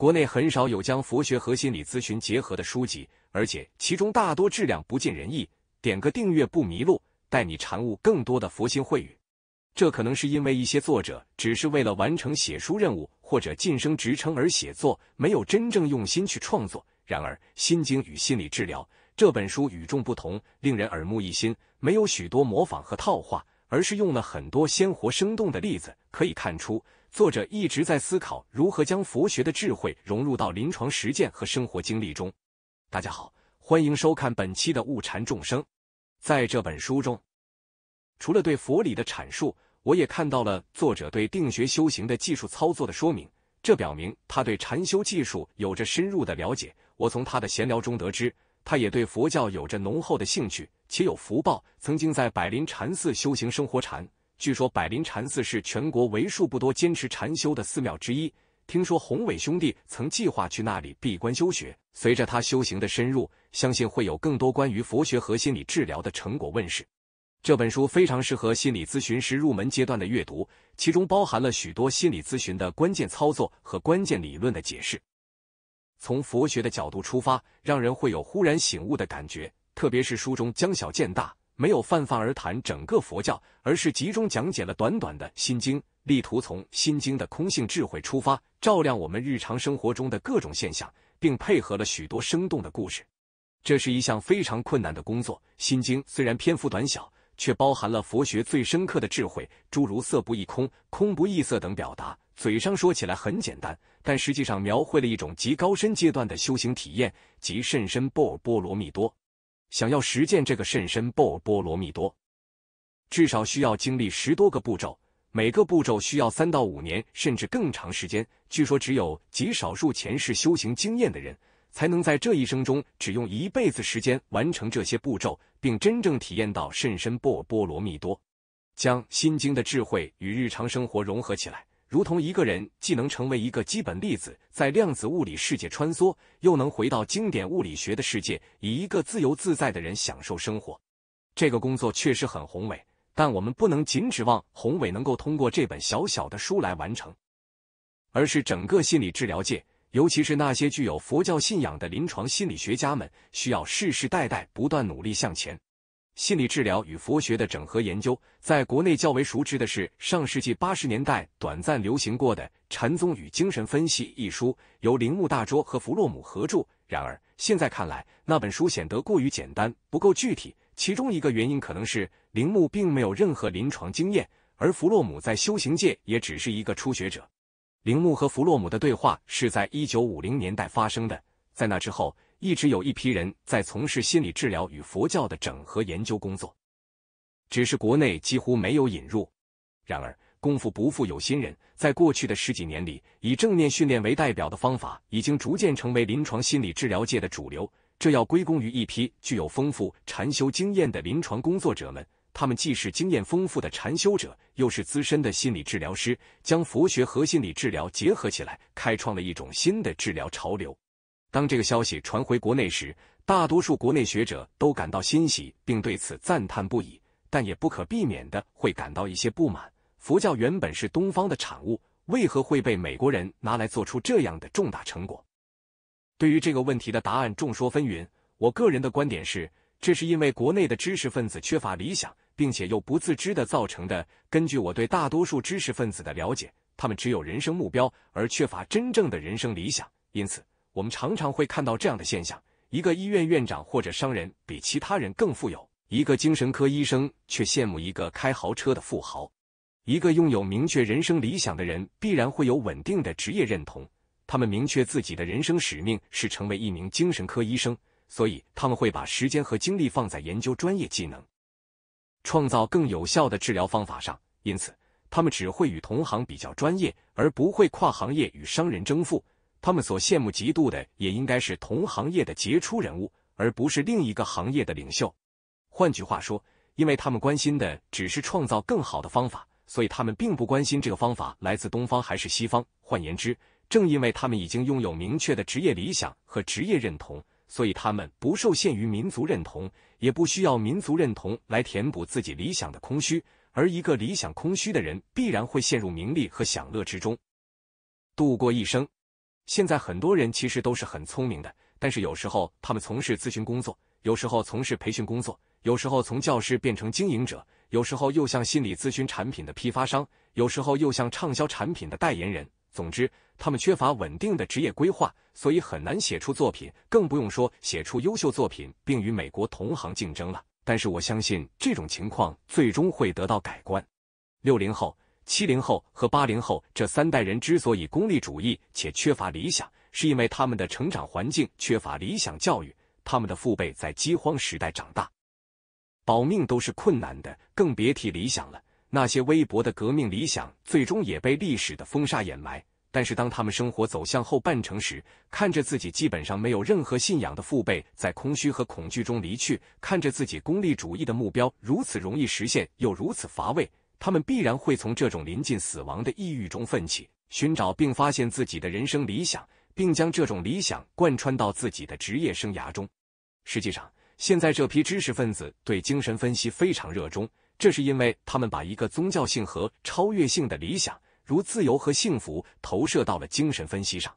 国内很少有将佛学和心理咨询结合的书籍，而且其中大多质量不尽人意。点个订阅不迷路，带你禅悟更多的佛心慧语。这可能是因为一些作者只是为了完成写书任务或者晋升职称而写作，没有真正用心去创作。然而，《心经与心理治疗》这本书与众不同，令人耳目一新，没有许多模仿和套话，而是用了很多鲜活生动的例子。可以看出。作者一直在思考如何将佛学的智慧融入到临床实践和生活经历中。大家好，欢迎收看本期的《悟禅众生》。在这本书中，除了对佛理的阐述，我也看到了作者对定学修行的技术操作的说明。这表明他对禅修技术有着深入的了解。我从他的闲聊中得知，他也对佛教有着浓厚的兴趣，且有福报，曾经在百林禅寺修行生活禅。据说百林禅寺是全国为数不多坚持禅修的寺庙之一。听说宏伟兄弟曾计划去那里闭关修学。随着他修行的深入，相信会有更多关于佛学和心理治疗的成果问世。这本书非常适合心理咨询师入门阶段的阅读，其中包含了许多心理咨询的关键操作和关键理论的解释。从佛学的角度出发，让人会有忽然醒悟的感觉，特别是书中江小见大。没有泛泛而谈整个佛教，而是集中讲解了短短的《心经》，力图从《心经》的空性智慧出发，照亮我们日常生活中的各种现象，并配合了许多生动的故事。这是一项非常困难的工作。《心经》虽然篇幅短小，却包含了佛学最深刻的智慧，诸如“色不异空，空不异色”等表达。嘴上说起来很简单，但实际上描绘了一种极高深阶段的修行体验即甚深波波罗蜜多。想要实践这个甚深波波罗蜜多，至少需要经历十多个步骤，每个步骤需要三到五年甚至更长时间。据说，只有极少数前世修行经验的人，才能在这一生中只用一辈子时间完成这些步骤，并真正体验到甚深波波罗蜜多，将心经的智慧与日常生活融合起来。如同一个人既能成为一个基本粒子，在量子物理世界穿梭，又能回到经典物理学的世界，以一个自由自在的人享受生活。这个工作确实很宏伟，但我们不能仅指望宏伟能够通过这本小小的书来完成，而是整个心理治疗界，尤其是那些具有佛教信仰的临床心理学家们，需要世世代代不断努力向前。心理治疗与佛学的整合研究，在国内较为熟知的是上世纪八十年代短暂流行过的《禅宗与精神分析》一书，由铃木大拙和弗洛姆合著。然而，现在看来，那本书显得过于简单，不够具体。其中一个原因可能是铃木并没有任何临床经验，而弗洛姆在修行界也只是一个初学者。铃木和弗洛姆的对话是在一九五零年代发生的，在那之后。一直有一批人在从事心理治疗与佛教的整合研究工作，只是国内几乎没有引入。然而，功夫不负有心人，在过去的十几年里，以正念训练为代表的方法已经逐渐成为临床心理治疗界的主流。这要归功于一批具有丰富禅修经验的临床工作者们，他们既是经验丰富的禅修者，又是资深的心理治疗师，将佛学和心理治疗结合起来，开创了一种新的治疗潮流。当这个消息传回国内时，大多数国内学者都感到欣喜，并对此赞叹不已，但也不可避免的会感到一些不满。佛教原本是东方的产物，为何会被美国人拿来做出这样的重大成果？对于这个问题的答案，众说纷纭。我个人的观点是，这是因为国内的知识分子缺乏理想，并且又不自知的造成的。根据我对大多数知识分子的了解，他们只有人生目标，而缺乏真正的人生理想，因此。我们常常会看到这样的现象：一个医院院长或者商人比其他人更富有，一个精神科医生却羡慕一个开豪车的富豪。一个拥有明确人生理想的人，必然会有稳定的职业认同。他们明确自己的人生使命是成为一名精神科医生，所以他们会把时间和精力放在研究专业技能、创造更有效的治疗方法上。因此，他们只会与同行比较专业，而不会跨行业与商人争富。他们所羡慕、嫉妒的也应该是同行业的杰出人物，而不是另一个行业的领袖。换句话说，因为他们关心的只是创造更好的方法，所以他们并不关心这个方法来自东方还是西方。换言之，正因为他们已经拥有明确的职业理想和职业认同，所以他们不受限于民族认同，也不需要民族认同来填补自己理想的空虚。而一个理想空虚的人，必然会陷入名利和享乐之中，度过一生。现在很多人其实都是很聪明的，但是有时候他们从事咨询工作，有时候从事培训工作，有时候从教师变成经营者，有时候又像心理咨询产品的批发商，有时候又像畅销产品的代言人。总之，他们缺乏稳定的职业规划，所以很难写出作品，更不用说写出优秀作品，并与美国同行竞争了。但是我相信这种情况最终会得到改观。六零后。七零后和八零后这三代人之所以功利主义且缺乏理想，是因为他们的成长环境缺乏理想教育。他们的父辈在饥荒时代长大，保命都是困难的，更别提理想了。那些微薄的革命理想，最终也被历史的风沙掩埋。但是当他们生活走向后半程时，看着自己基本上没有任何信仰的父辈在空虚和恐惧中离去，看着自己功利主义的目标如此容易实现又如此乏味。他们必然会从这种临近死亡的抑郁中奋起，寻找并发现自己的人生理想，并将这种理想贯穿到自己的职业生涯中。实际上，现在这批知识分子对精神分析非常热衷，这是因为他们把一个宗教性和超越性的理想，如自由和幸福，投射到了精神分析上。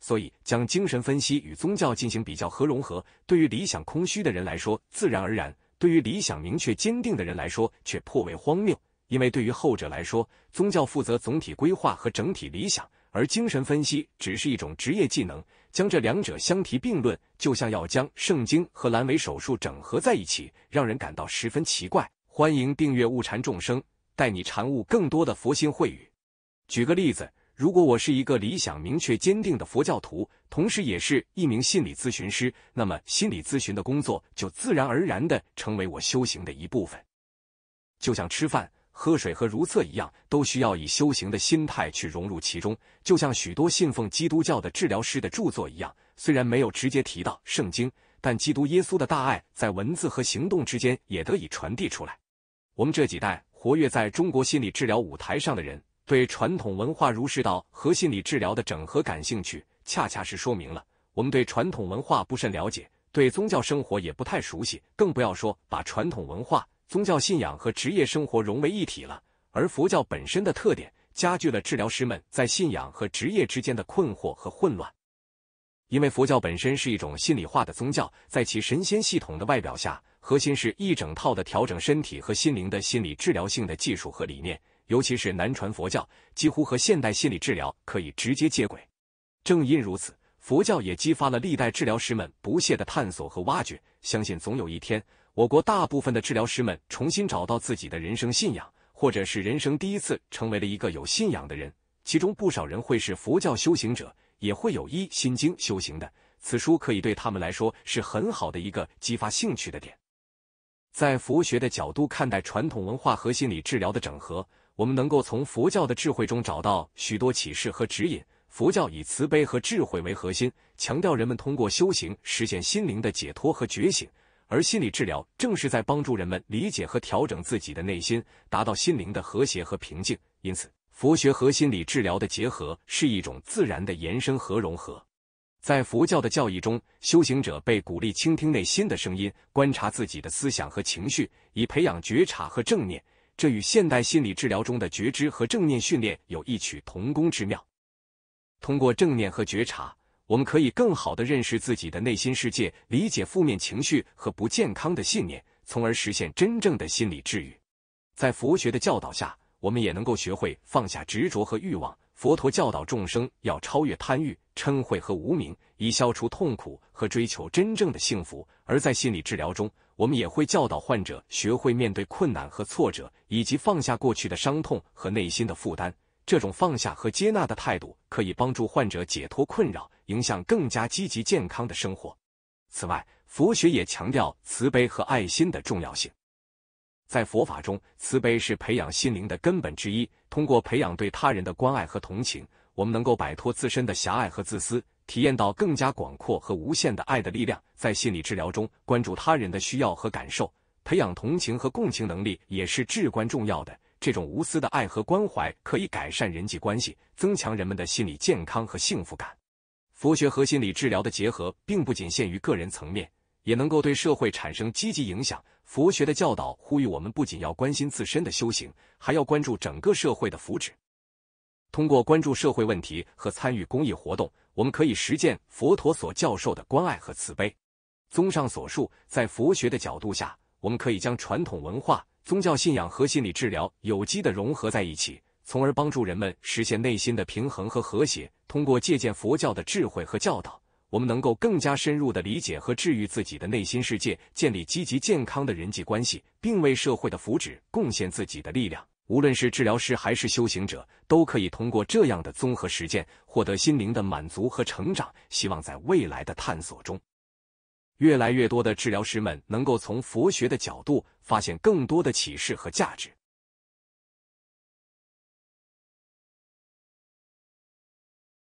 所以，将精神分析与宗教进行比较和融合，对于理想空虚的人来说，自然而然。对于理想明确坚定的人来说，却颇为荒谬，因为对于后者来说，宗教负责总体规划和整体理想，而精神分析只是一种职业技能。将这两者相提并论，就像要将圣经和阑尾手术整合在一起，让人感到十分奇怪。欢迎订阅悟禅众生，带你禅悟更多的佛心慧语。举个例子。如果我是一个理想明确、坚定的佛教徒，同时也是一名心理咨询师，那么心理咨询的工作就自然而然的成为我修行的一部分，就像吃饭、喝水和如厕一样，都需要以修行的心态去融入其中。就像许多信奉基督教的治疗师的著作一样，虽然没有直接提到圣经，但基督耶稣的大爱在文字和行动之间也得以传递出来。我们这几代活跃在中国心理治疗舞台上的人。对传统文化、儒释道和心理治疗的整合感兴趣，恰恰是说明了我们对传统文化不甚了解，对宗教生活也不太熟悉，更不要说把传统文化、宗教信仰和职业生活融为一体了。而佛教本身的特点，加剧了治疗师们在信仰和职业之间的困惑和混乱，因为佛教本身是一种心理化的宗教，在其神仙系统的外表下，核心是一整套的调整身体和心灵的心理治疗性的技术和理念。尤其是南传佛教，几乎和现代心理治疗可以直接接轨。正因如此，佛教也激发了历代治疗师们不懈的探索和挖掘。相信总有一天，我国大部分的治疗师们重新找到自己的人生信仰，或者是人生第一次成为了一个有信仰的人。其中不少人会是佛教修行者，也会有一心经修行的。此书可以对他们来说是很好的一个激发兴趣的点。在佛学的角度看待传统文化和心理治疗的整合。我们能够从佛教的智慧中找到许多启示和指引。佛教以慈悲和智慧为核心，强调人们通过修行实现心灵的解脱和觉醒。而心理治疗正是在帮助人们理解和调整自己的内心，达到心灵的和谐和平静。因此，佛学和心理治疗的结合是一种自然的延伸和融合。在佛教的教义中，修行者被鼓励倾听内心的声音，观察自己的思想和情绪，以培养觉察和正念。这与现代心理治疗中的觉知和正念训练有异曲同工之妙。通过正念和觉察，我们可以更好的认识自己的内心世界，理解负面情绪和不健康的信念，从而实现真正的心理治愈。在佛学的教导下，我们也能够学会放下执着和欲望。佛陀教导众生要超越贪欲、嗔恚和无明，以消除痛苦和追求真正的幸福。而在心理治疗中，我们也会教导患者学会面对困难和挫折，以及放下过去的伤痛和内心的负担。这种放下和接纳的态度可以帮助患者解脱困扰，迎向更加积极健康的生活。此外，佛学也强调慈悲和爱心的重要性。在佛法中，慈悲是培养心灵的根本之一。通过培养对他人的关爱和同情，我们能够摆脱自身的狭隘和自私，体验到更加广阔和无限的爱的力量。在心理治疗中，关注他人的需要和感受，培养同情和共情能力也是至关重要的。这种无私的爱和关怀可以改善人际关系，增强人们的心理健康和幸福感。佛学和心理治疗的结合，并不仅限于个人层面，也能够对社会产生积极影响。佛学的教导呼吁我们不仅要关心自身的修行，还要关注整个社会的福祉。通过关注社会问题和参与公益活动，我们可以实践佛陀所教授的关爱和慈悲。综上所述，在佛学的角度下，我们可以将传统文化、宗教信仰和心理治疗有机的融合在一起，从而帮助人们实现内心的平衡和和谐。通过借鉴佛教的智慧和教导。我们能够更加深入的理解和治愈自己的内心世界，建立积极健康的人际关系，并为社会的福祉贡献自己的力量。无论是治疗师还是修行者，都可以通过这样的综合实践，获得心灵的满足和成长。希望在未来的探索中，越来越多的治疗师们能够从佛学的角度发现更多的启示和价值。